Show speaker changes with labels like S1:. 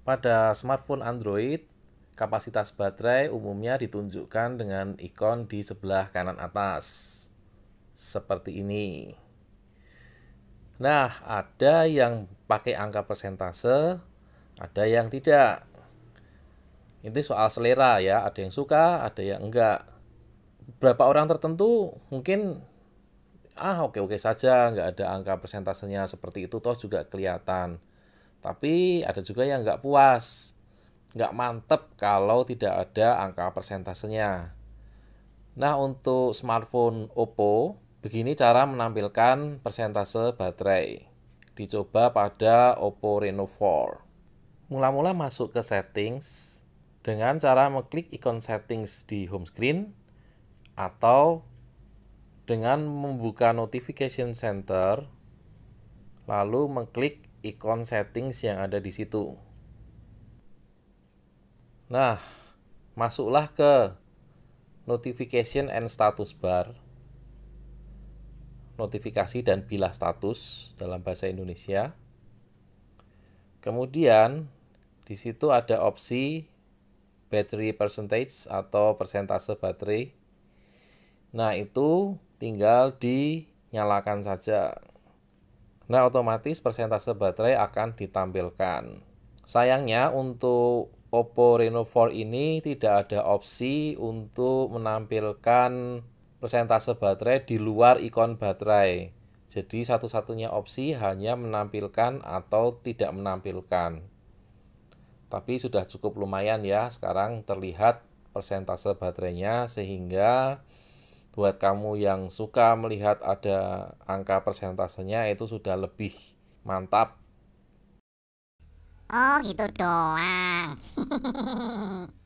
S1: Pada smartphone Android, kapasitas baterai umumnya ditunjukkan dengan ikon di sebelah kanan atas. Seperti ini. Nah, ada yang pakai angka persentase, ada yang tidak. Ini soal selera ya, ada yang suka, ada yang enggak. Berapa orang tertentu mungkin ah oke-oke saja, enggak ada angka persentasenya seperti itu toh juga kelihatan. Tapi ada juga yang enggak puas, Enggak mantep kalau tidak ada angka persentasenya. Nah untuk smartphone Oppo, begini cara menampilkan persentase baterai. Dicoba pada Oppo Reno 4. Mula-mula masuk ke settings, dengan cara mengklik ikon settings di home screen atau dengan membuka notification center lalu mengklik ikon settings yang ada di situ. Nah, masuklah ke notification and status bar. Notifikasi dan bilah status dalam bahasa Indonesia. Kemudian di situ ada opsi battery percentage atau persentase baterai. Nah, itu tinggal dinyalakan saja. Nah, otomatis persentase baterai akan ditampilkan. Sayangnya untuk Oppo Reno 4 ini tidak ada opsi untuk menampilkan persentase baterai di luar ikon baterai. Jadi satu-satunya opsi hanya menampilkan atau tidak menampilkan. Tapi sudah cukup lumayan ya, sekarang terlihat persentase baterainya sehingga buat kamu yang suka melihat ada angka persentasenya itu sudah lebih mantap. Oh gitu doang.